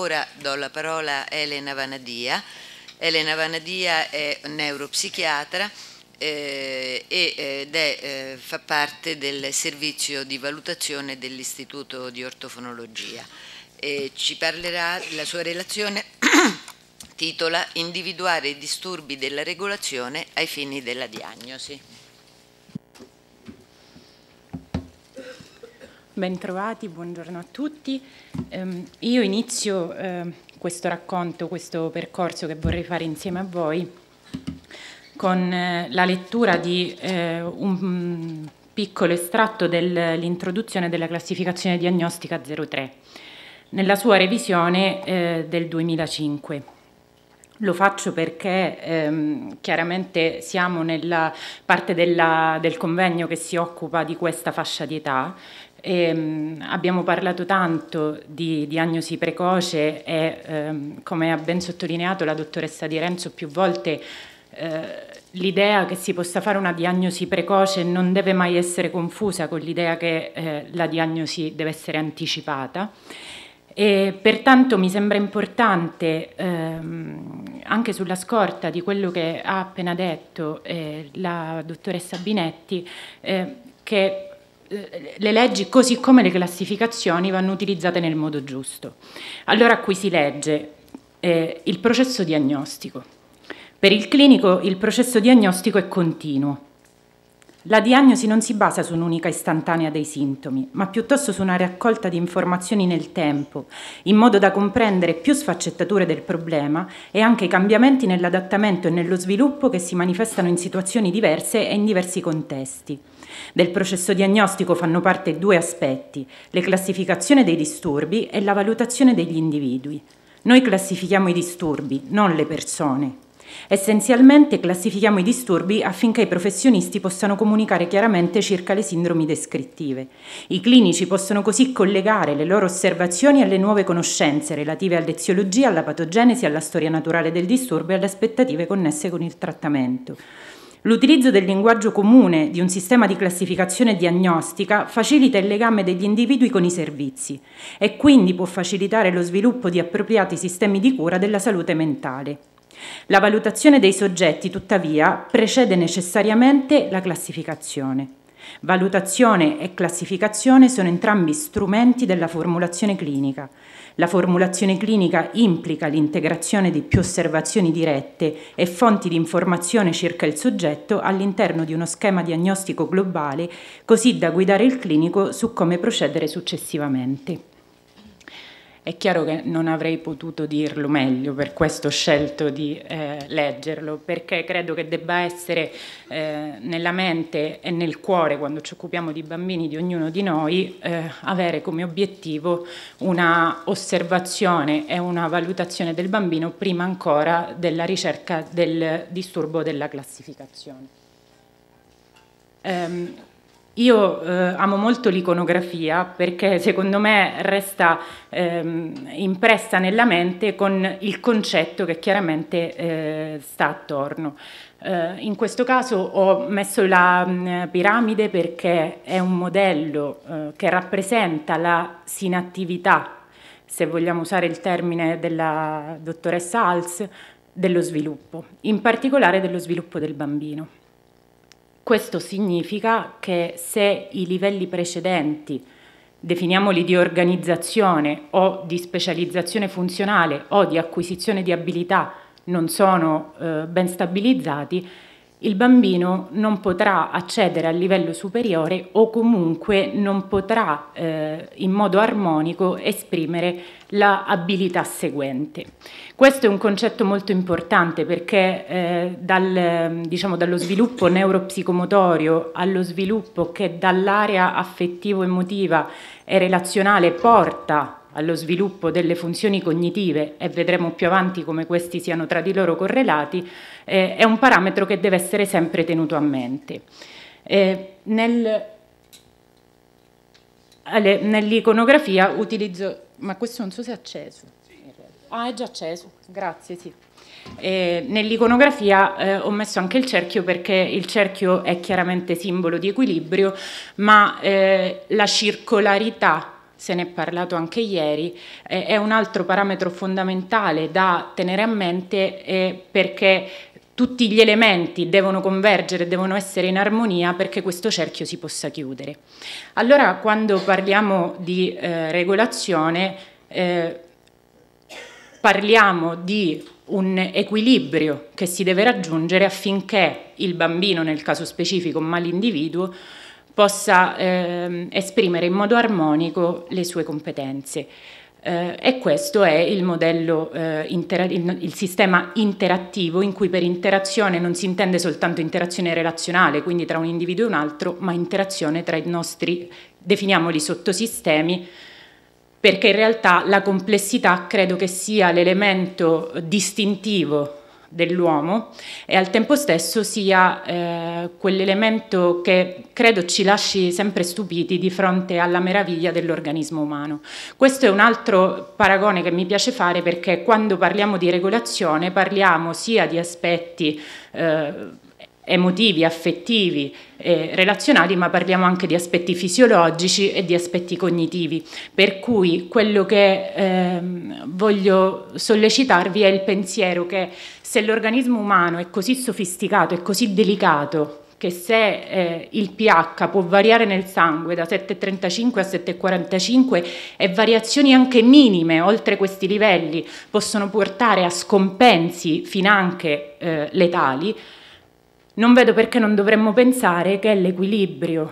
Ora do la parola a Elena Vanadia. Elena Vanadia è neuropsichiatra eh, ed è, eh, fa parte del servizio di valutazione dell'Istituto di Ortofonologia. E ci parlerà, la sua relazione titola Individuare i disturbi della regolazione ai fini della diagnosi. Bentrovati, buongiorno a tutti. Um, io inizio uh, questo racconto, questo percorso che vorrei fare insieme a voi con uh, la lettura di uh, un mm, piccolo estratto dell'introduzione della classificazione diagnostica 03 nella sua revisione eh, del 2005. Lo faccio perché ehm, chiaramente siamo nella parte della, del convegno che si occupa di questa fascia di età e ehm, abbiamo parlato tanto di diagnosi precoce e, ehm, come ha ben sottolineato la dottoressa Di Renzo più volte, eh, l'idea che si possa fare una diagnosi precoce non deve mai essere confusa con l'idea che eh, la diagnosi deve essere anticipata. E pertanto mi sembra importante, ehm, anche sulla scorta di quello che ha appena detto eh, la dottoressa Binetti, eh, che le leggi, così come le classificazioni, vanno utilizzate nel modo giusto. Allora qui si legge eh, il processo diagnostico. Per il clinico il processo diagnostico è continuo. La diagnosi non si basa su un'unica istantanea dei sintomi, ma piuttosto su una raccolta di informazioni nel tempo, in modo da comprendere più sfaccettature del problema e anche i cambiamenti nell'adattamento e nello sviluppo che si manifestano in situazioni diverse e in diversi contesti. Del processo diagnostico fanno parte due aspetti, le classificazione dei disturbi e la valutazione degli individui. Noi classifichiamo i disturbi, non le persone. Essenzialmente classifichiamo i disturbi affinché i professionisti possano comunicare chiaramente circa le sindromi descrittive. I clinici possono così collegare le loro osservazioni alle nuove conoscenze relative all'eziologia, alla patogenesi, alla storia naturale del disturbo e alle aspettative connesse con il trattamento. L'utilizzo del linguaggio comune di un sistema di classificazione diagnostica facilita il legame degli individui con i servizi e quindi può facilitare lo sviluppo di appropriati sistemi di cura della salute mentale. La valutazione dei soggetti, tuttavia, precede necessariamente la classificazione. Valutazione e classificazione sono entrambi strumenti della formulazione clinica, la formulazione clinica implica l'integrazione di più osservazioni dirette e fonti di informazione circa il soggetto all'interno di uno schema diagnostico globale, così da guidare il clinico su come procedere successivamente. È chiaro che non avrei potuto dirlo meglio, per questo ho scelto di eh, leggerlo, perché credo che debba essere eh, nella mente e nel cuore, quando ci occupiamo di bambini, di ognuno di noi, eh, avere come obiettivo una osservazione e una valutazione del bambino prima ancora della ricerca del disturbo della classificazione. Um, io eh, amo molto l'iconografia perché secondo me resta ehm, impressa nella mente con il concetto che chiaramente eh, sta attorno. Eh, in questo caso ho messo la mh, mm, piramide perché è un modello eh, che rappresenta la sinattività, se vogliamo usare il termine della dottoressa Hals, dello sviluppo, in particolare dello sviluppo del bambino. Questo significa che se i livelli precedenti, definiamoli di organizzazione o di specializzazione funzionale o di acquisizione di abilità, non sono eh, ben stabilizzati, il bambino non potrà accedere al livello superiore o comunque non potrà eh, in modo armonico esprimere la seguente. Questo è un concetto molto importante perché eh, dal, diciamo, dallo sviluppo neuropsicomotorio allo sviluppo che dall'area affettivo-emotiva e relazionale porta allo sviluppo delle funzioni cognitive e vedremo più avanti come questi siano tra di loro correlati, eh, è un parametro che deve essere sempre tenuto a mente. Eh, nel, nell'iconografia utilizzo... Ma questo non so se è acceso. Ah, è già acceso, grazie, sì. Eh, nell'iconografia eh, ho messo anche il cerchio perché il cerchio è chiaramente simbolo di equilibrio, ma eh, la circolarità, se ne è parlato anche ieri, è un altro parametro fondamentale da tenere a mente eh, perché tutti gli elementi devono convergere, devono essere in armonia perché questo cerchio si possa chiudere. Allora quando parliamo di eh, regolazione eh, parliamo di un equilibrio che si deve raggiungere affinché il bambino, nel caso specifico, ma l'individuo, possa eh, esprimere in modo armonico le sue competenze. Eh, e questo è il modello, eh, inter- il, il, sistema interattivo in cui per interazione non si intende soltanto interazione relazionale, quindi tra un individuo e un altro, ma interazione tra i nostri, definiamoli sottosistemi, perché in realtà la complessità credo che sia l'elemento distintivo dell'uomo e al tempo stesso sia eh, quell'elemento che credo ci lasci sempre stupiti di fronte alla meraviglia dell'organismo umano. Questo è un altro paragone che mi piace fare perché quando parliamo di regolazione parliamo sia di aspetti eh, emotivi, affettivi, eh, relazionali, ma parliamo anche di aspetti fisiologici e di aspetti cognitivi. Per cui quello che eh, voglio sollecitarvi è il pensiero che se l'organismo umano è così sofisticato e così delicato, che se eh, il pH può variare nel sangue da 7,35 a 7,45 e variazioni anche minime oltre questi livelli possono portare a scompensi finanche eh, letali, non vedo perché non dovremmo pensare che l'equilibrio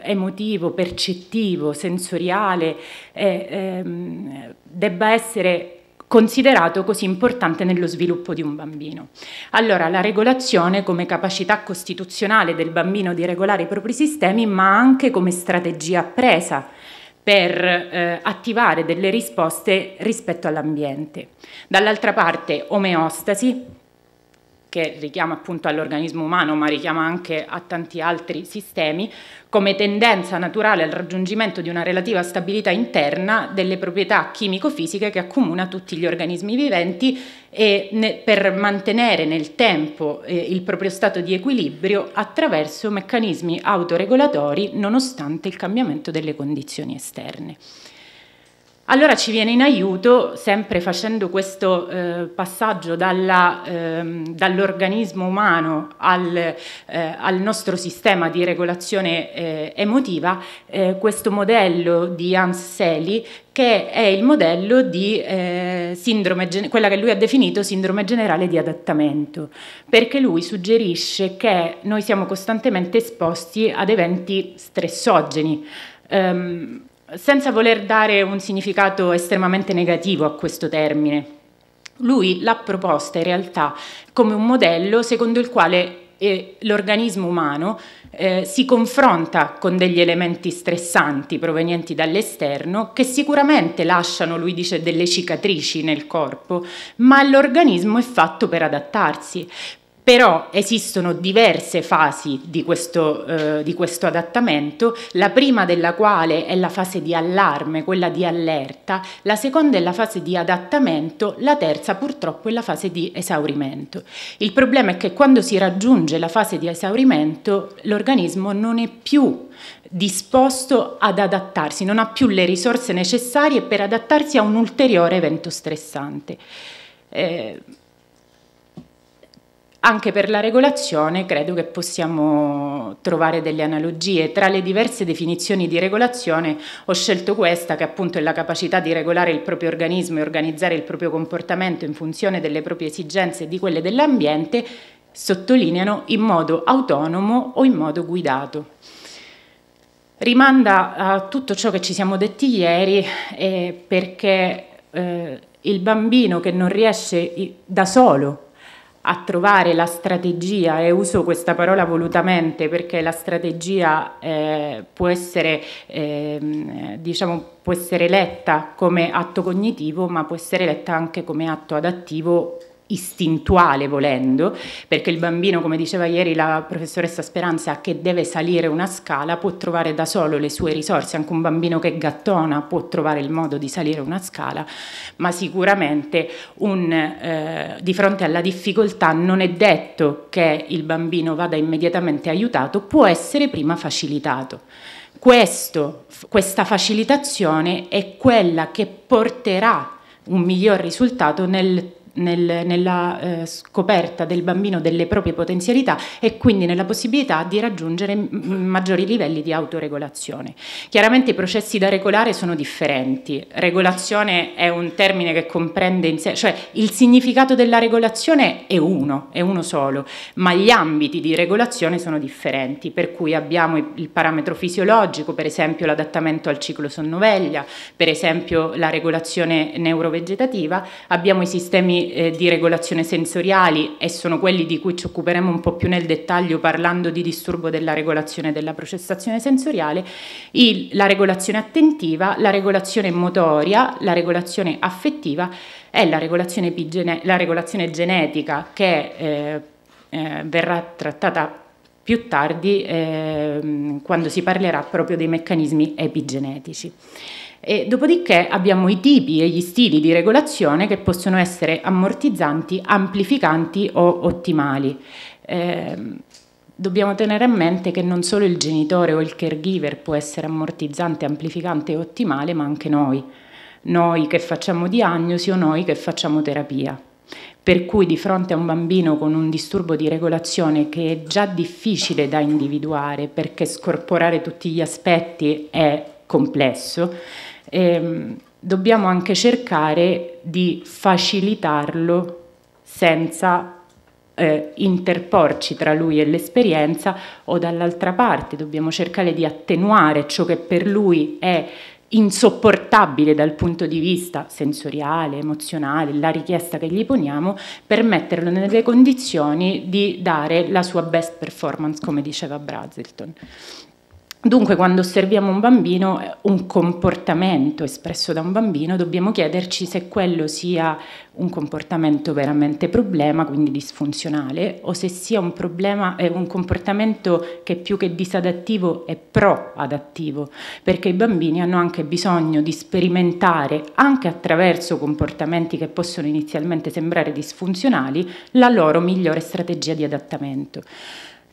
eh, emotivo, percettivo, sensoriale eh, ehm, debba essere considerato così importante nello sviluppo di un bambino. Allora, la regolazione come capacità costituzionale del bambino di regolare i propri sistemi, ma anche come strategia presa per eh, attivare delle risposte rispetto all'ambiente. Dall'altra parte, omeostasi, che richiama appunto all'organismo umano ma richiama anche a tanti altri sistemi, come tendenza naturale al raggiungimento di una relativa stabilità interna delle proprietà chimico-fisiche che accomuna tutti gli organismi viventi e per mantenere nel tempo eh, il proprio stato di equilibrio attraverso meccanismi autoregolatori nonostante il cambiamento delle condizioni esterne. Allora ci viene in aiuto, sempre facendo questo eh, passaggio ehm, dall'organismo umano al, eh, al, nostro sistema di regolazione eh, emotiva, eh, questo modello di Hans Anseli che è il modello di eh, sindrome, quella che lui ha definito sindrome generale di adattamento, perché lui suggerisce che noi siamo costantemente esposti ad eventi stressogeni. Um, senza voler dare un significato estremamente negativo a questo termine. Lui l'ha proposta in realtà come un modello secondo il quale eh, l'organismo umano eh, si confronta con degli elementi stressanti provenienti dall'esterno che sicuramente lasciano, lui dice, delle cicatrici nel corpo, ma l'organismo è fatto per adattarsi però esistono diverse fasi di questo, eh, di questo, adattamento, la prima della quale è la fase di allarme, quella di allerta, la seconda è la fase di adattamento, la terza purtroppo è la fase di esaurimento. Il problema è che quando si raggiunge la fase di esaurimento l'organismo non è più disposto ad adattarsi, non ha più le risorse necessarie per adattarsi a un ulteriore evento stressante. Eh, anche per la regolazione credo che possiamo trovare delle analogie. Tra le diverse definizioni di regolazione ho scelto questa che appunto è la capacità di regolare il proprio organismo e organizzare il proprio comportamento in funzione delle proprie esigenze e di quelle dell'ambiente, sottolineano in modo autonomo o in modo guidato. Rimanda a tutto ciò che ci siamo detti ieri eh, perché eh, il bambino che non riesce da solo a trovare la strategia, e uso questa parola volutamente perché la strategia eh, può, essere, eh, diciamo, può essere letta come atto cognitivo, ma può essere letta anche come atto adattivo istintuale volendo, perché il bambino, come diceva ieri la professoressa Speranza, che deve salire una scala può trovare da solo le sue risorse, anche un bambino che gattona può trovare il modo di salire una scala, ma sicuramente un, eh, di fronte alla difficoltà non è detto che il bambino vada immediatamente aiutato, può essere prima facilitato. Questo, questa facilitazione è quella che porterà un miglior risultato nel nel, nella eh, scoperta del bambino delle proprie potenzialità e quindi nella possibilità di raggiungere maggiori livelli di autoregolazione. Chiaramente i processi da regolare sono differenti. Regolazione è un termine che comprende in sé, cioè il significato della regolazione è uno, è uno solo, ma gli ambiti di regolazione sono differenti, per cui abbiamo il parametro fisiologico, per esempio l'adattamento al ciclo sonnoveglia, per esempio la regolazione neurovegetativa, abbiamo i sistemi eh, di regolazione sensoriali e sono quelli di cui ci occuperemo un po' più nel dettaglio parlando di disturbo della regolazione della processazione sensoriale, il, la regolazione attentiva, la regolazione motoria, la regolazione affettiva e la regolazione, la regolazione genetica che eh, eh, verrà trattata più tardi ehm, quando si parlerà proprio dei meccanismi epigenetici. E dopodiché abbiamo i tipi e gli stili di regolazione che possono essere ammortizzanti, amplificanti o ottimali. Eh, dobbiamo tenere a mente che non solo il genitore o il caregiver può essere ammortizzante, amplificante e ottimale, ma anche noi, noi che facciamo diagnosi o noi che facciamo terapia. Per cui di fronte a un bambino con un disturbo di regolazione che è già difficile da individuare perché scorporare tutti gli aspetti è complesso, eh, dobbiamo anche cercare di facilitarlo senza eh, interporci tra lui e l'esperienza o dall'altra parte dobbiamo cercare di attenuare ciò che per lui è insopportabile dal punto di vista sensoriale, emozionale, la richiesta che gli poniamo, per metterlo nelle condizioni di dare la sua best performance, come diceva Brazelton. Dunque, quando osserviamo un bambino, eh, un comportamento espresso da un bambino, dobbiamo chiederci se quello sia un comportamento veramente problema, quindi disfunzionale, o se sia un, problema, eh, un comportamento che più che disadattivo è pro-adattivo, perché i bambini hanno anche bisogno di sperimentare, anche attraverso comportamenti che possono inizialmente sembrare disfunzionali, la loro migliore strategia di adattamento.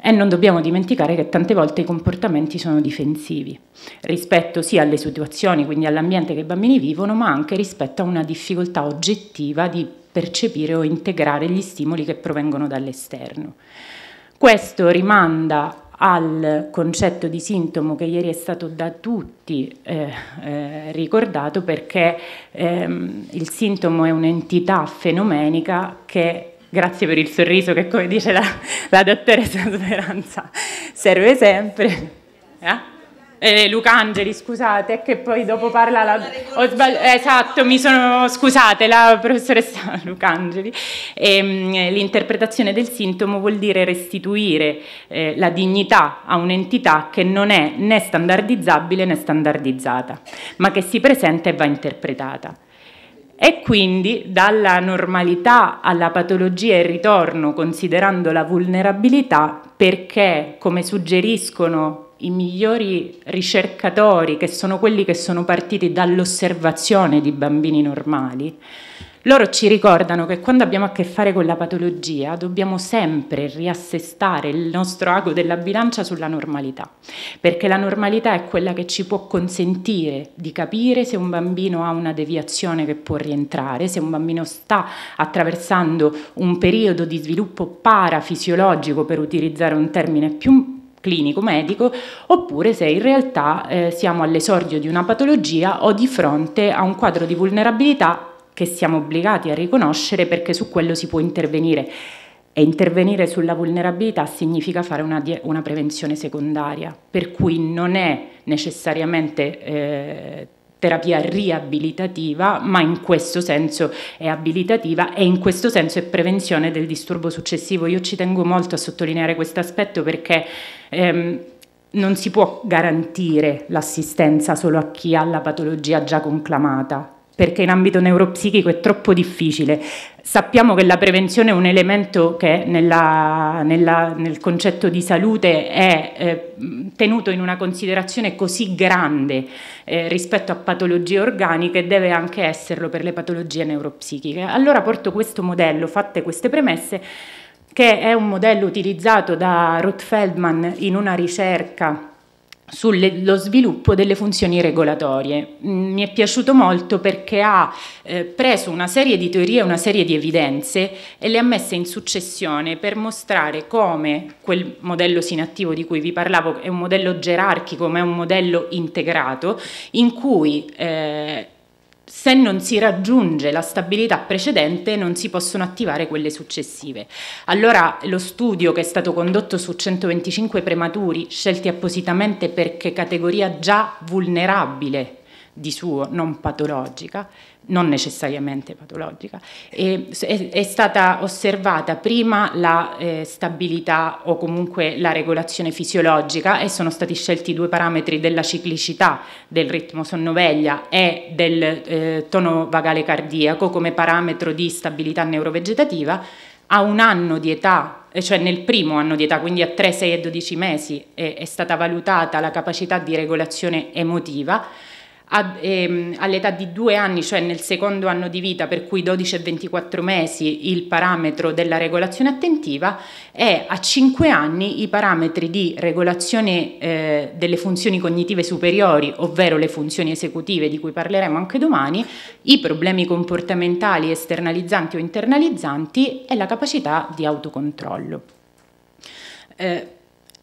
E non dobbiamo dimenticare che tante volte i comportamenti sono difensivi, rispetto sia alle situazioni, quindi all'ambiente che i bambini vivono, ma anche rispetto a una difficoltà oggettiva di percepire o integrare gli stimoli che provengono dall'esterno. Questo rimanda al concetto di sintomo che ieri è stato da tutti eh, eh, ricordato perché ehm, il sintomo è un'entità fenomenica che Grazie per il sorriso che, come dice la, la dottoressa Speranza, serve sempre. Eh? Eh, Luca Angeli, scusate, che poi dopo parla la... Ho sbagliato, esatto, mi sono... scusate, la professoressa Luca Angeli. Eh, l'interpretazione del sintomo vuol dire restituire eh, la dignità a un'entità che non è né standardizzabile né standardizzata, ma che si presenta e va interpretata. E quindi dalla normalità alla patologia e ritorno considerando la vulnerabilità perché, come suggeriscono i migliori ricercatori, che sono quelli che sono partiti dall'osservazione di bambini normali, loro ci ricordano che quando abbiamo a che fare con la patologia dobbiamo sempre riassestare il nostro ago della bilancia sulla normalità, perché la normalità è quella che ci può consentire di capire se un bambino ha una deviazione che può rientrare, se un bambino sta attraversando un periodo di sviluppo parafisiologico, per utilizzare un termine più clinico medico, oppure se in realtà eh, siamo all'esordio di una patologia o di fronte a un quadro di vulnerabilità che siamo obbligati a riconoscere perché su quello si può intervenire. E intervenire sulla vulnerabilità significa fare una, una prevenzione secondaria, per cui non è necessariamente eh, terapia riabilitativa, ma in questo senso è abilitativa e in questo senso è prevenzione del disturbo successivo. Io ci tengo molto a sottolineare questo aspetto perché ehm, non si può garantire l'assistenza solo a chi ha la patologia già conclamata, perché in ambito neuropsichico è troppo difficile. Sappiamo che la prevenzione è un elemento che nella, nella, nel concetto di salute è eh, tenuto in una considerazione così grande eh, rispetto a patologie organiche, deve anche esserlo per le patologie neuropsichiche. Allora porto questo modello, fatte queste premesse, che è un modello utilizzato da Roth Feldman in una ricerca sullo sviluppo delle funzioni regolatorie. Mm, mi è piaciuto molto perché ha eh, preso una serie di teorie, una serie di evidenze e le ha messe in successione per mostrare come quel modello sinattivo di cui vi parlavo è un modello gerarchico ma è un modello integrato in cui eh, se non si raggiunge la stabilità precedente non si possono attivare quelle successive. Allora lo studio che è stato condotto su 125 prematuri, scelti appositamente perché categoria già vulnerabile di suo, non patologica, non necessariamente patologica, e, è, è, stata osservata prima la eh, stabilità o comunque la regolazione fisiologica e sono stati scelti due parametri della ciclicità del ritmo sonnoveglia e del eh, tono vagale cardiaco come parametro di stabilità neurovegetativa a un anno di età eh, cioè nel primo anno di età, quindi a 3, 6 e 12 mesi, è, è stata valutata la capacità di regolazione emotiva Ehm, all'età di due anni, cioè nel secondo anno di vita, per cui 12 e 24 mesi il parametro della regolazione attentiva e a cinque anni i parametri di regolazione eh, delle funzioni cognitive superiori, ovvero le funzioni esecutive di cui parleremo anche domani, i problemi comportamentali esternalizzanti o internalizzanti e la capacità di autocontrollo. Eh,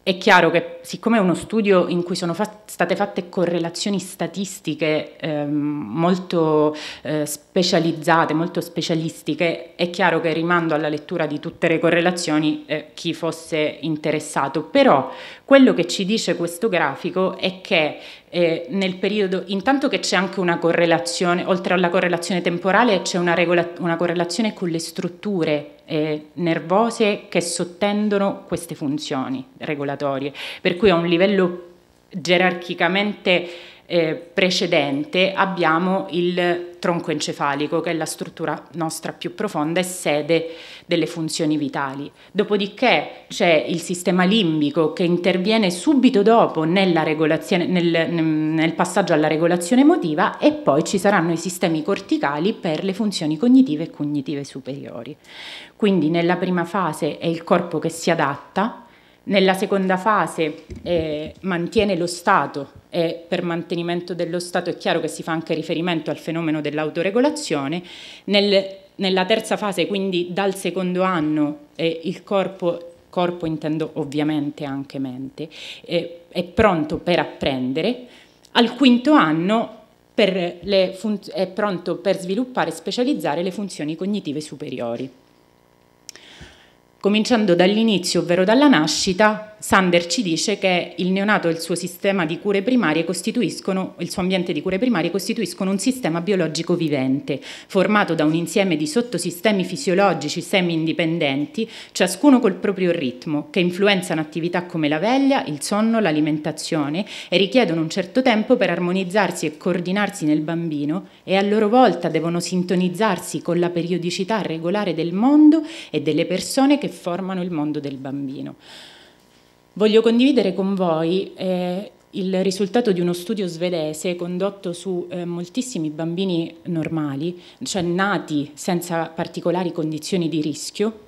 è chiaro che siccome è uno studio in cui sono fat state fatte correlazioni statistiche eh, molto eh, specializzate, molto specialistiche, è chiaro che rimando alla lettura di tutte le correlazioni eh, chi fosse interessato. Però quello che ci dice questo grafico è che eh, nel periodo, intanto che c'è anche una correlazione, oltre alla correlazione temporale, c'è una, una correlazione con le strutture eh, nervose che sottendono queste funzioni regolatorie, per cui a un livello gerarchicamente eh, precedente abbiamo il tronco encefalico, che è la struttura nostra più profonda e sede delle funzioni vitali. Dopodiché c'è il sistema limbico che interviene subito dopo nel, nel passaggio alla regolazione emotiva e poi ci saranno i sistemi corticali per le funzioni cognitive e cognitive superiori. Quindi nella prima fase è il corpo che si adatta nella seconda fase eh, mantiene lo Stato e per mantenimento dello Stato è chiaro che si fa anche riferimento al fenomeno dell'autoregolazione. Nel, nella terza fase, quindi dal secondo anno, eh, il corpo corpo intendo ovviamente anche mente, eh, è pronto per apprendere, al quinto anno è pronto per sviluppare e specializzare le funzioni cognitive superiori. Cominciando dall'inizio, ovvero dalla nascita, Sander ci dice che il neonato e il suo, il suo ambiente di cure primarie costituiscono un sistema biologico vivente, formato da un insieme di sottosistemi fisiologici semi-indipendenti, ciascuno col proprio ritmo, che influenzano attività come la veglia, il sonno, l'alimentazione e richiedono un certo tempo per armonizzarsi e coordinarsi nel bambino e a loro volta devono sintonizzarsi con la periodicità regolare del mondo e delle persone che formano il mondo del bambino. Voglio condividere con voi eh, il risultato di uno studio svedese condotto su eh, moltissimi bambini normali, cioè nati senza particolari condizioni di rischio,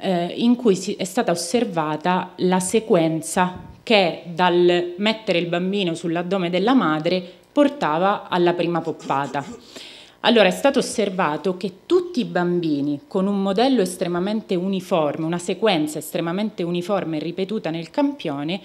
eh, in cui si, è stata osservata la sequenza che dal mettere il bambino sull'addome della madre portava alla prima poppata. Allora è stato osservato che tutti i bambini con un modello estremamente uniforme, una sequenza estremamente uniforme ripetuta nel campione,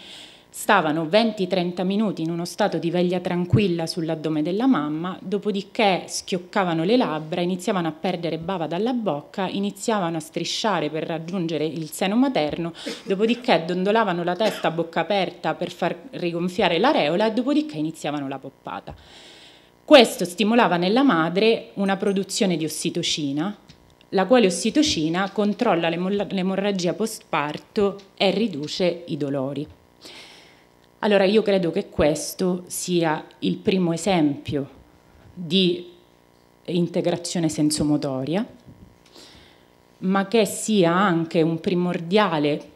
stavano 20-30 minuti in uno stato di veglia tranquilla sull'addome della mamma, dopodiché schioccavano le labbra, iniziavano a perdere bava dalla bocca, iniziavano a strisciare per raggiungere il seno materno, dopodiché dondolavano la testa a bocca aperta per far rigonfiare l'areola e dopodiché iniziavano la poppata. Questo stimolava nella madre una produzione di ossitocina, la quale ossitocina controlla l'emorragia postparto e riduce i dolori. Allora io credo che questo sia il primo esempio di integrazione sensomotoria, ma che sia anche un primordiale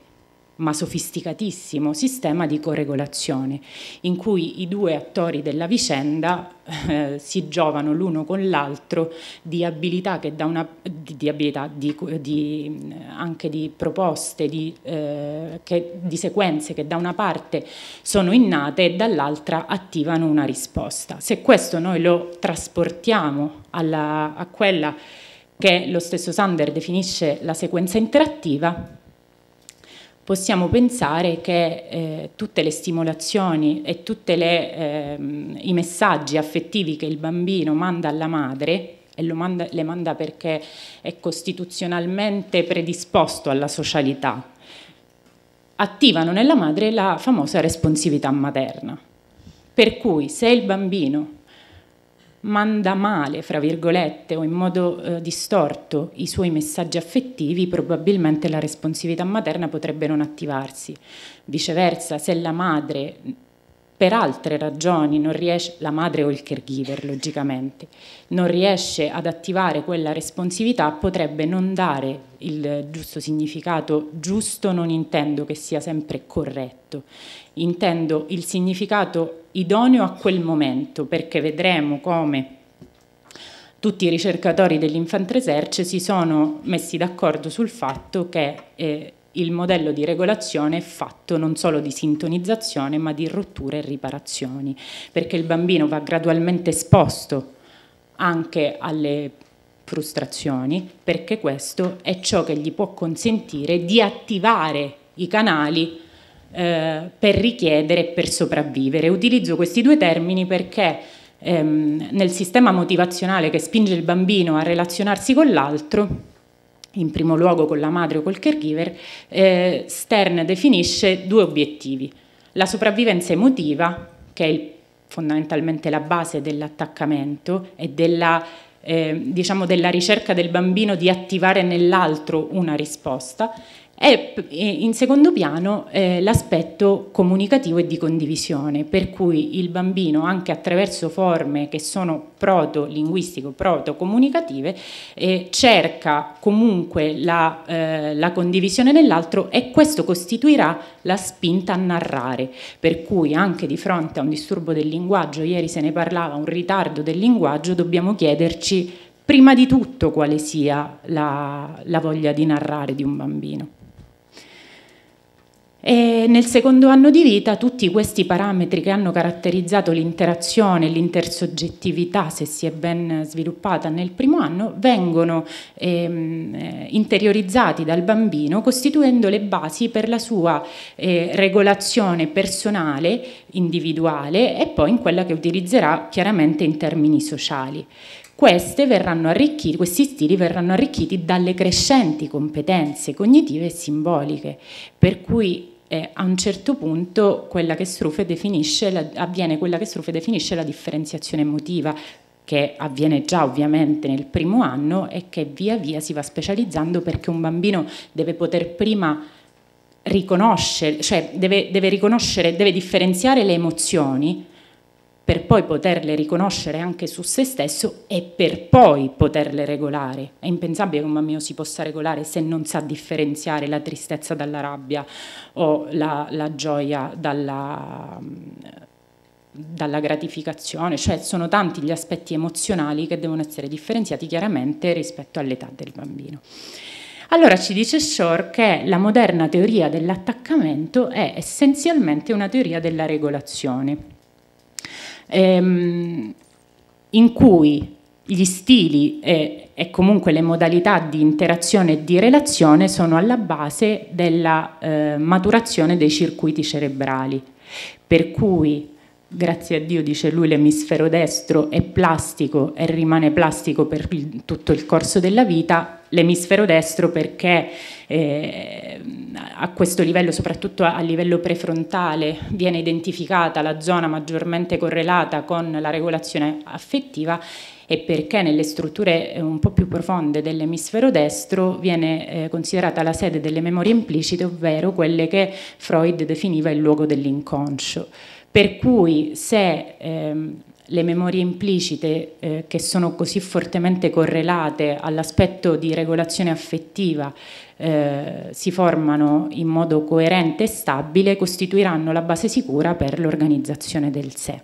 ma sofisticatissimo sistema di coregolazione, in cui i due attori della vicenda eh, si giovano l'uno con l'altro di abilità, una, di abilità di, di, anche di proposte, eh, che, di, sequenze che da una parte sono innate e dall'altra attivano una risposta. Se questo noi lo trasportiamo alla, a quella che lo stesso Sander definisce la sequenza interattiva, possiamo pensare che eh, tutte le stimolazioni e tutti eh, i messaggi affettivi che il bambino manda alla madre e manda, le manda perché è costituzionalmente predisposto alla socialità, attivano nella madre la famosa responsività materna. Per cui se il bambino manda male, fra virgolette, o in modo eh, distorto i suoi messaggi affettivi, probabilmente la responsività materna potrebbe non attivarsi. Viceversa, se la madre per altre ragioni non riesce, la madre o il caregiver logicamente, non riesce ad attivare quella responsività, potrebbe non dare il giusto significato, giusto non intendo che sia sempre corretto, intendo il significato idoneo a quel momento, perché vedremo come tutti i ricercatori dell'infantre serce si sono messi d'accordo sul fatto che eh, il modello di regolazione è fatto non solo di sintonizzazione ma di rotture e riparazioni, perché il bambino va gradualmente esposto anche alle frustrazioni, perché questo è ciò che gli può consentire di attivare i canali eh, per richiedere e per sopravvivere. Utilizzo questi due termini perché ehm, nel sistema motivazionale che spinge il bambino a relazionarsi con l'altro, in primo luogo con la madre o col caregiver, eh, Stern definisce due obiettivi. La sopravvivenza emotiva, che è il, fondamentalmente la base dell'attaccamento e della, eh, diciamo della ricerca del bambino di attivare nell'altro una risposta, e eh, in secondo piano eh, l'aspetto comunicativo e di condivisione, per cui il bambino anche attraverso forme che sono proto-linguistico, proto-comunicative, eh, cerca comunque la, eh, la condivisione dell'altro e questo costituirà la spinta a narrare, per cui anche di fronte a un disturbo del linguaggio, ieri se ne parlava, un ritardo del linguaggio, dobbiamo chiederci prima di tutto quale sia la, la voglia di narrare di un bambino. E nel secondo anno di vita tutti questi parametri che hanno caratterizzato l'interazione, l'intersoggettività, se si è ben sviluppata nel primo anno, vengono ehm, eh, interiorizzati dal bambino costituendo le basi per la sua eh, regolazione personale, individuale e poi in quella che utilizzerà chiaramente in termini sociali questi stili verranno arricchiti dalle crescenti competenze cognitive e simboliche, per cui eh, a un certo punto quella la, avviene quella che Strufe definisce la differenziazione emotiva, che avviene già ovviamente nel primo anno e che via via si va specializzando perché un bambino deve poter prima riconoscere, cioè deve, deve, riconoscere, deve differenziare le emozioni per poi poterle riconoscere anche su se stesso e per poi poterle regolare. È impensabile che un bambino si possa regolare se non sa differenziare la tristezza dalla rabbia o la, la gioia dalla, mm, dalla gratificazione, cioè sono tanti gli aspetti emozionali che devono essere differenziati chiaramente rispetto all'età del bambino. Allora ci dice Shore che la moderna teoria dell'attaccamento è essenzialmente una teoria della regolazione ehm, in cui gli stili e, e, comunque le modalità di interazione e di relazione sono alla base della eh, maturazione dei circuiti cerebrali, per cui grazie a Dio dice lui l'emisfero destro è plastico e rimane plastico per il, tutto il corso della vita, l'emisfero destro perché eh, a questo livello, soprattutto a, livello prefrontale, viene identificata la zona maggiormente correlata con la regolazione affettiva e perché nelle strutture eh, un po' più profonde dell'emisfero destro viene eh, considerata la sede delle memorie implicite, ovvero quelle che Freud definiva il luogo dell'inconscio. Per cui se ehm, le memorie implicite eh, che sono così fortemente correlate all'aspetto di regolazione affettiva eh, si formano in modo coerente e stabile costituiranno la base sicura per l'organizzazione del sé.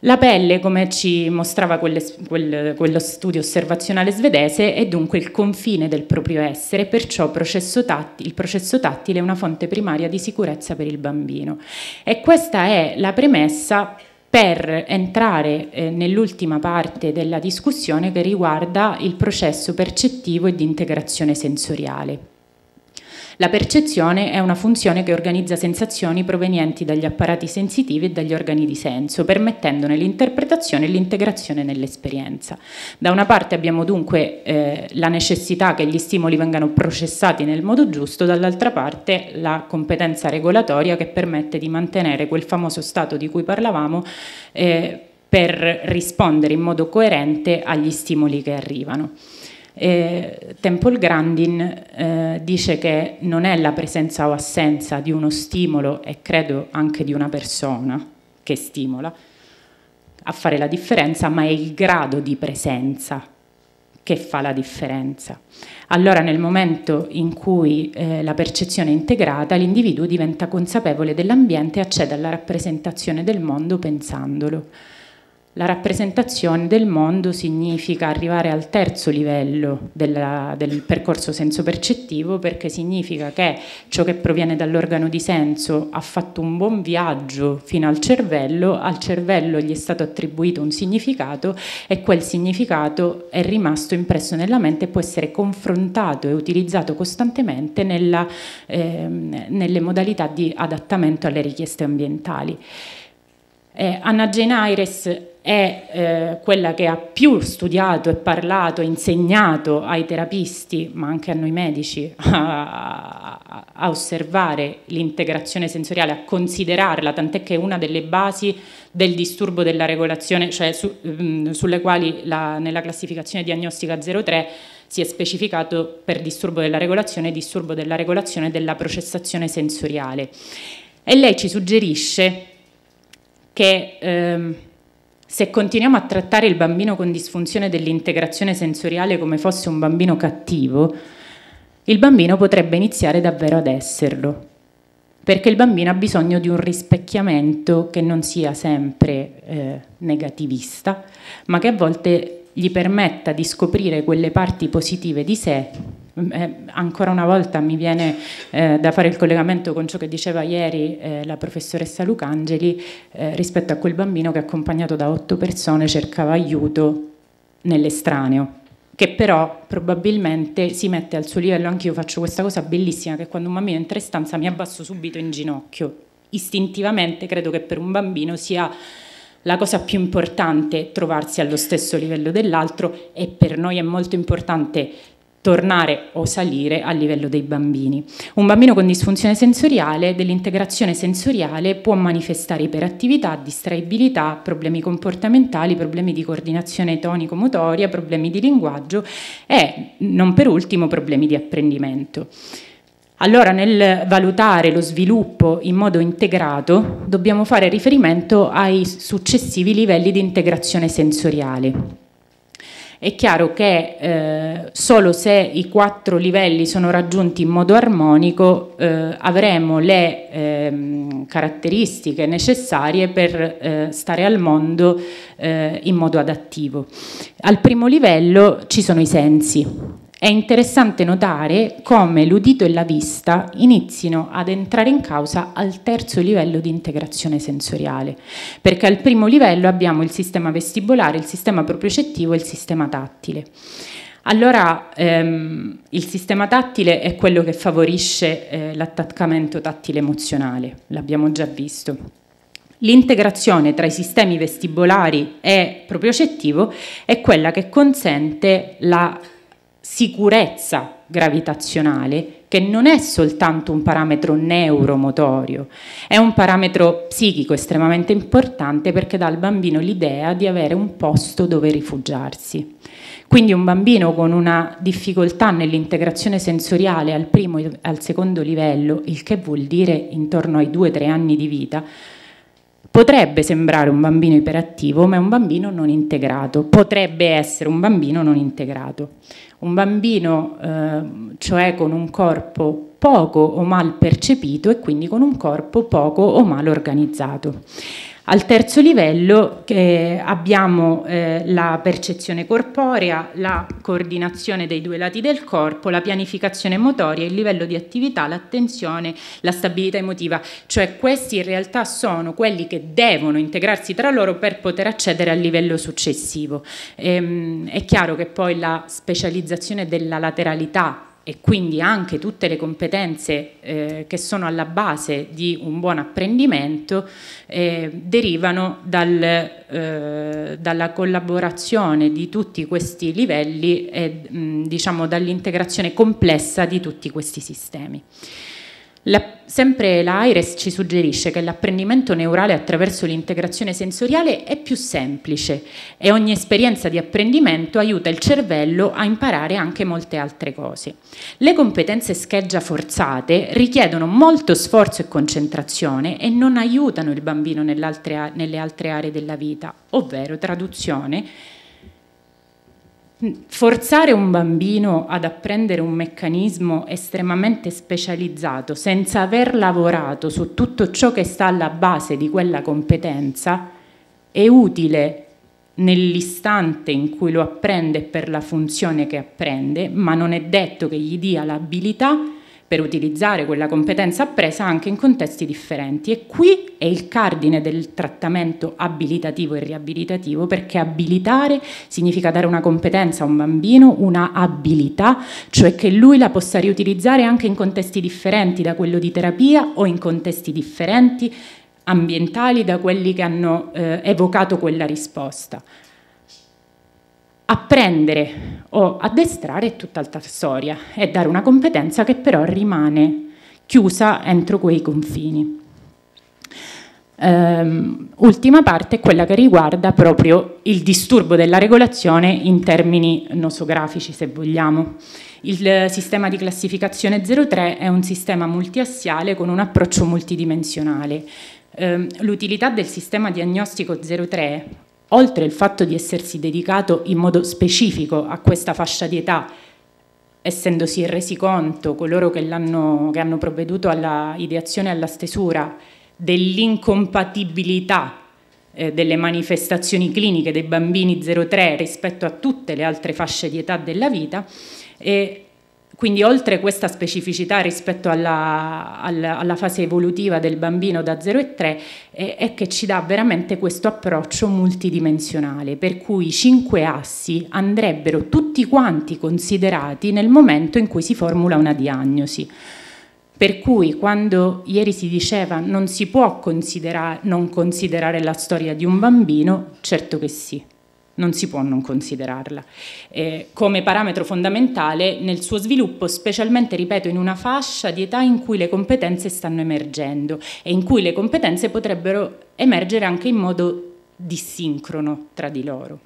La pelle, come ci mostrava quelle, quel, quello studio osservazionale svedese, è dunque il confine del proprio essere, perciò processo tattile, il processo tattile è una fonte primaria di sicurezza per il bambino. E questa è la premessa per entrare eh, nell'ultima parte della discussione che riguarda il processo percettivo e di integrazione sensoriale. La percezione è una funzione che organizza sensazioni provenienti dagli apparati sensitivi e dagli organi di senso, permettendone l'interpretazione e l'integrazione nell'esperienza. Da una parte abbiamo dunque eh, la necessità che gli stimoli vengano processati nel modo giusto, dall'altra parte la competenza regolatoria che permette di mantenere quel famoso stato di cui parlavamo eh, per rispondere in modo coerente agli stimoli che arrivano. E Temple Grandin eh, dice che non è la presenza o assenza di uno stimolo e credo anche di una persona che stimola a fare la differenza, ma è il grado di presenza che fa la differenza. Allora nel momento in cui eh, la percezione è integrata, l'individuo diventa consapevole dell'ambiente e accede alla rappresentazione del mondo pensandolo. La rappresentazione del mondo significa arrivare al terzo livello della, del percorso senso-percettivo perché significa che ciò che proviene dall'organo di senso ha fatto un buon viaggio fino al cervello, al cervello gli è stato attribuito un significato e quel significato è rimasto impresso nella mente e può essere confrontato e utilizzato costantemente nella, eh, nelle modalità di adattamento alle richieste ambientali. Eh, Anna Jane Aires è eh, quella che ha più studiato e parlato e insegnato ai terapisti, ma anche a noi medici, a, a, osservare l'integrazione sensoriale, a considerarla, tant'è che è una delle basi del disturbo della regolazione, cioè su, mh, mm, sulle quali la, nella classificazione diagnostica 03 si è specificato per disturbo della regolazione disturbo della regolazione della processazione sensoriale. E lei ci suggerisce che... Ehm, se continuiamo a trattare il bambino con disfunzione dell'integrazione sensoriale come fosse un bambino cattivo, il bambino potrebbe iniziare davvero ad esserlo, perché il bambino ha bisogno di un rispecchiamento che non sia sempre eh, negativista, ma che a volte gli permetta di scoprire quelle parti positive di sé eh, ancora una volta mi viene eh, da fare il collegamento con ciò che diceva ieri eh, la professoressa Lucangeli eh, rispetto a quel bambino che accompagnato da otto persone cercava aiuto nell'estraneo che però probabilmente si mette al suo livello, anche io faccio questa cosa bellissima che quando un bambino entra in stanza mi abbasso subito in ginocchio. Istintivamente credo che per un bambino sia la cosa più importante trovarsi allo stesso livello dell'altro e per noi è molto importante tornare o salire a livello dei bambini. Un bambino con disfunzione sensoriale dell'integrazione sensoriale può manifestare iperattività, distraibilità, problemi comportamentali, problemi di coordinazione tonico-motoria, problemi di linguaggio e, non per ultimo, problemi di apprendimento. Allora nel valutare lo sviluppo in modo integrato dobbiamo fare riferimento ai successivi livelli di integrazione sensoriale. È chiaro che eh, solo se i quattro livelli sono raggiunti in modo armonico eh, avremo le eh, caratteristiche necessarie per eh, stare al mondo eh, in modo adattivo. Al primo livello ci sono i sensi, è interessante notare come l'udito e la vista inizino ad entrare in causa al terzo livello di integrazione sensoriale, perché al primo livello abbiamo il sistema vestibolare, il sistema propriocettivo e il sistema tattile. Allora ehm, il sistema tattile è quello che favorisce eh, l'attaccamento tattile emozionale, l'abbiamo già visto. L'integrazione tra i sistemi vestibolari e propriocettivo è quella che consente la sicurezza gravitazionale che non è soltanto un parametro neuromotorio, è un parametro psichico estremamente importante perché dà al bambino l'idea di avere un posto dove rifugiarsi. Quindi un bambino con una difficoltà nell'integrazione sensoriale al primo e al secondo livello, il che vuol dire intorno ai 2-3 anni di vita, Potrebbe sembrare un bambino iperattivo, ma è un bambino non integrato, potrebbe essere un bambino non integrato. Un bambino eh, cioè con un corpo poco o mal percepito e quindi con un corpo poco o mal organizzato. Al terzo livello eh, abbiamo eh, la percezione corporea, la coordinazione dei due lati del corpo, la pianificazione motoria, il livello di attività, l'attenzione, la stabilità emotiva, cioè questi in realtà sono quelli che devono integrarsi tra loro per poter accedere al livello successivo. Ehm, è chiaro che poi la specializzazione della lateralità e quindi anche tutte le competenze eh, che sono alla base di un buon apprendimento eh, derivano dal, eh, dalla collaborazione di tutti questi livelli e diciamo, dall'integrazione complessa di tutti questi sistemi. La, sempre l'AIRES ci suggerisce che l'apprendimento neurale attraverso l'integrazione sensoriale è più semplice e ogni esperienza di apprendimento aiuta il cervello a imparare anche molte altre cose. Le competenze scheggia forzate richiedono molto sforzo e concentrazione e non aiutano il bambino nelle altre aree della vita, ovvero traduzione Forzare un bambino ad apprendere un meccanismo estremamente specializzato senza aver lavorato su tutto ciò che sta alla base di quella competenza è utile nell'istante in cui lo apprende per la funzione che apprende, ma non è detto che gli dia l'abilità per utilizzare quella competenza appresa anche in contesti differenti e qui è il cardine del trattamento abilitativo e riabilitativo perché abilitare significa dare una competenza a un bambino, una abilità, cioè che lui la possa riutilizzare anche in contesti differenti da quello di terapia o in contesti differenti ambientali da quelli che hanno eh, evocato quella risposta. Apprendere o addestrare è tutt'altra storia, è dare una competenza che però rimane chiusa entro quei confini. Um, ultima parte è quella che riguarda proprio il disturbo della regolazione in termini nosografici, se vogliamo. Il sistema di classificazione 03 è un sistema multiassiale con un approccio multidimensionale. Um, l'utilità del sistema diagnostico 03 oltre il fatto di essersi dedicato in modo specifico a questa fascia di età, essendosi resi conto coloro che, hanno, che hanno provveduto alla ideazione e alla stesura dell'incompatibilità eh, delle manifestazioni cliniche dei bambini 0-3 rispetto a tutte le altre fasce di età della vita, e quindi oltre questa specificità rispetto alla, alla, alla, fase evolutiva del bambino da 0 e 3 è, è, che ci dà veramente questo approccio multidimensionale, per cui i cinque assi andrebbero tutti quanti considerati nel momento in cui si formula una diagnosi. Per cui quando ieri si diceva non si può considera non considerare la storia di un bambino, certo che sì non si può non considerarla, eh, come parametro fondamentale nel suo sviluppo, specialmente, ripeto, in una fascia di età in cui le competenze stanno emergendo e in cui le competenze potrebbero emergere anche in modo dissincrono tra di loro.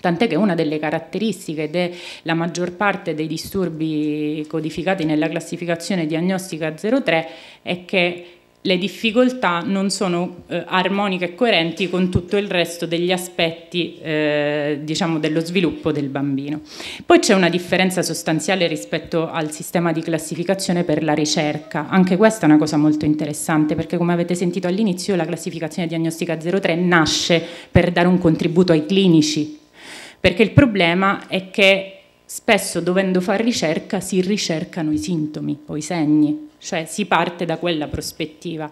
Tant'è che una delle caratteristiche della maggior parte dei disturbi codificati nella classificazione diagnostica 03 è che le difficoltà non sono eh, armoniche e coerenti con tutto il resto degli aspetti eh, diciamo dello sviluppo del bambino. Poi c'è una differenza sostanziale rispetto al sistema di classificazione per la ricerca, anche questa è una cosa molto interessante perché come avete sentito all'inizio la classificazione diagnostica 03 nasce per dare un contributo ai clinici, perché il problema è che spesso dovendo fare ricerca si ricercano i sintomi o i segni, cioè si parte da quella prospettiva.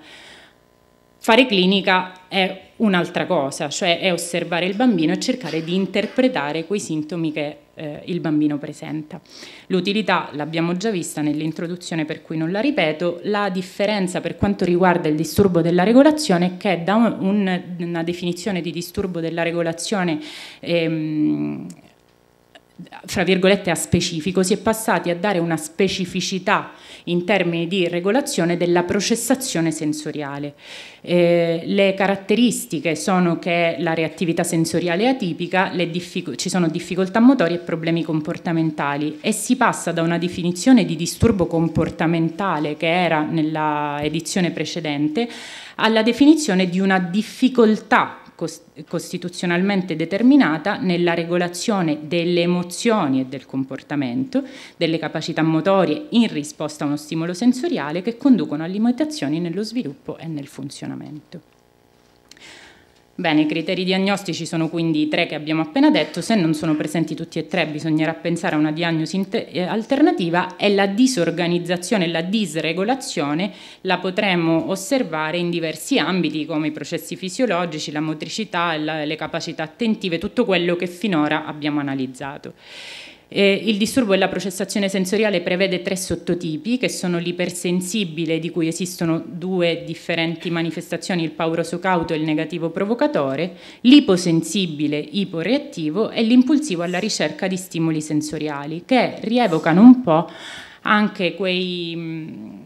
Fare clinica è un'altra cosa, cioè è osservare il bambino e cercare di interpretare quei sintomi che eh, il bambino presenta. L'utilità l'abbiamo già vista nell'introduzione per cui non la ripeto, la differenza per quanto riguarda il disturbo della regolazione è che da un, una definizione di disturbo della regolazione ehm, fra virgolette a specifico, si è passati a dare una specificità in termini di regolazione della processazione sensoriale. Eh, le caratteristiche sono che la reattività sensoriale è atipica, ci sono difficoltà motorie e problemi comportamentali e si passa da una definizione di disturbo comportamentale che era nella edizione precedente alla definizione di una difficoltà costituzionalmente determinata nella regolazione delle emozioni e del comportamento, delle capacità motorie in risposta a uno stimolo sensoriale che conducono a limitazioni nello sviluppo e nel funzionamento. Bene, i criteri diagnostici sono quindi i tre che abbiamo appena detto, se non sono presenti tutti e tre bisognerà pensare a una diagnosi eh, alternativa e la disorganizzazione, la disregolazione la potremo osservare in diversi ambiti come i processi fisiologici, la motricità, la, le capacità attentive, tutto quello che finora abbiamo analizzato. Eh, il disturbo della processazione sensoriale prevede tre sottotipi che sono l'ipersensibile di cui esistono due differenti manifestazioni, il pauroso cauto e il negativo provocatore, l'iposensibile iporeattivo e l'impulsivo alla ricerca di stimoli sensoriali che rievocano un po' anche quei... Mh,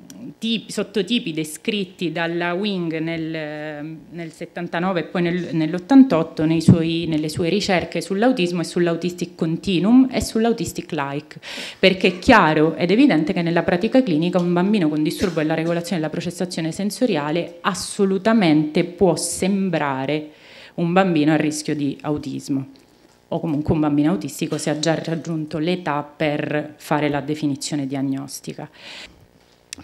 tipi, sottotipi descritti dalla Wing nel, nel 79 e poi nel, nell'88 suoi, nelle sue ricerche sull'autismo e sull'autistic continuum e sull'autistic like, perché è chiaro ed evidente che nella pratica clinica un bambino con disturbo della regolazione della processazione sensoriale assolutamente può sembrare un bambino a rischio di autismo o comunque un bambino autistico se ha già raggiunto l'età per fare la definizione diagnostica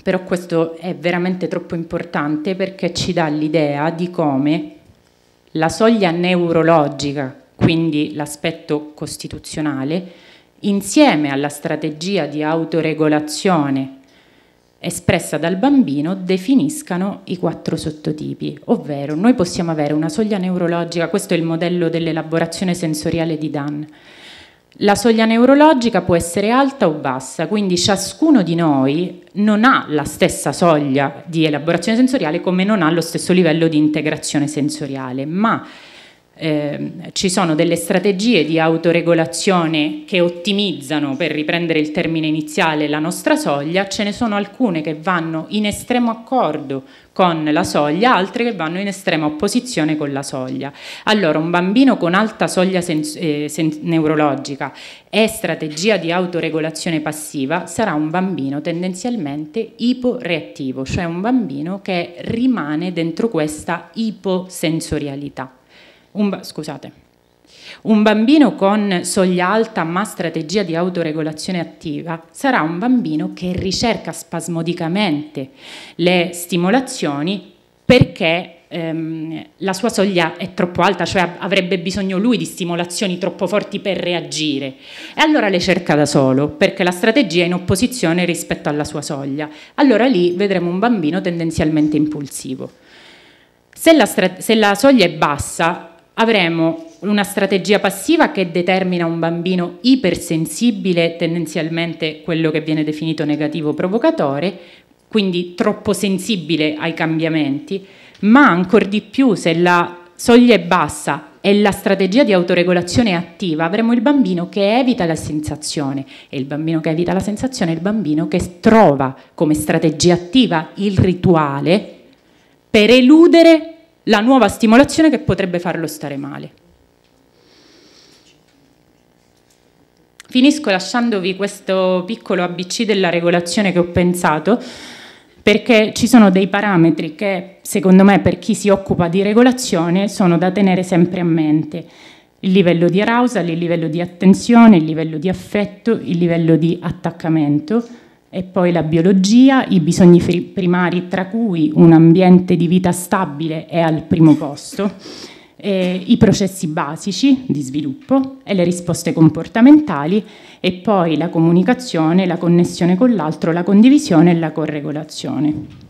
però questo è veramente troppo importante perché ci dà l'idea di come la soglia neurologica, quindi l'aspetto costituzionale, insieme alla strategia di autoregolazione espressa dal bambino definiscano i quattro sottotipi, ovvero noi possiamo avere una soglia neurologica, questo è il modello dell'elaborazione sensoriale di Dan, la soglia neurologica può essere alta o bassa, quindi ciascuno di noi non ha la stessa soglia di elaborazione sensoriale come non ha lo stesso livello di integrazione sensoriale, ma eh, ci sono delle strategie di autoregolazione che ottimizzano, per riprendere il termine iniziale, la nostra soglia, ce ne sono alcune che vanno in estremo accordo con la soglia, altre che vanno in estrema opposizione con la soglia. Allora, un bambino con alta soglia eh, neurologica e strategia di autoregolazione passiva sarà un bambino tendenzialmente iporeattivo, cioè un bambino che rimane dentro questa iposensorialità un, scusate, un bambino con soglia alta ma strategia di autoregolazione attiva sarà un bambino che ricerca spasmodicamente le stimolazioni perché ehm, la sua soglia è troppo alta, cioè avrebbe bisogno lui di stimolazioni troppo forti per reagire. E allora le cerca da solo, perché la strategia è in opposizione rispetto alla sua soglia. Allora lì vedremo un bambino tendenzialmente impulsivo. Se la, se la soglia è bassa, avremo una strategia passiva che determina un bambino ipersensibile, tendenzialmente quello che viene definito negativo provocatore, quindi troppo sensibile ai cambiamenti, ma ancora di più se la soglia è bassa e la strategia di autoregolazione è attiva, avremo il bambino che evita la sensazione e il bambino che evita la sensazione è il bambino che trova come strategia attiva il rituale per eludere la nuova stimolazione che potrebbe farlo stare male. Finisco lasciandovi questo piccolo ABC della regolazione che ho pensato, perché ci sono dei parametri che secondo me per chi si occupa di regolazione sono da tenere sempre a mente. Il livello di arousal, il livello di attenzione, il livello di affetto, il livello di attaccamento, e poi la biologia, i bisogni primari tra cui un ambiente di vita stabile è al primo posto, eh, i processi basici di sviluppo e le risposte comportamentali e poi la comunicazione, la connessione con l'altro, la condivisione e la corregolazione.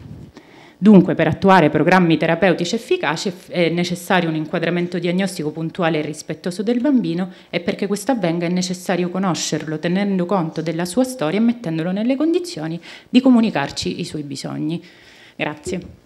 Dunque, per attuare programmi terapeutici efficaci è necessario un inquadramento diagnostico puntuale e rispettoso del bambino e perché questo avvenga è necessario conoscerlo, tenendo conto della sua storia e mettendolo nelle condizioni di comunicarci i suoi bisogni. Grazie.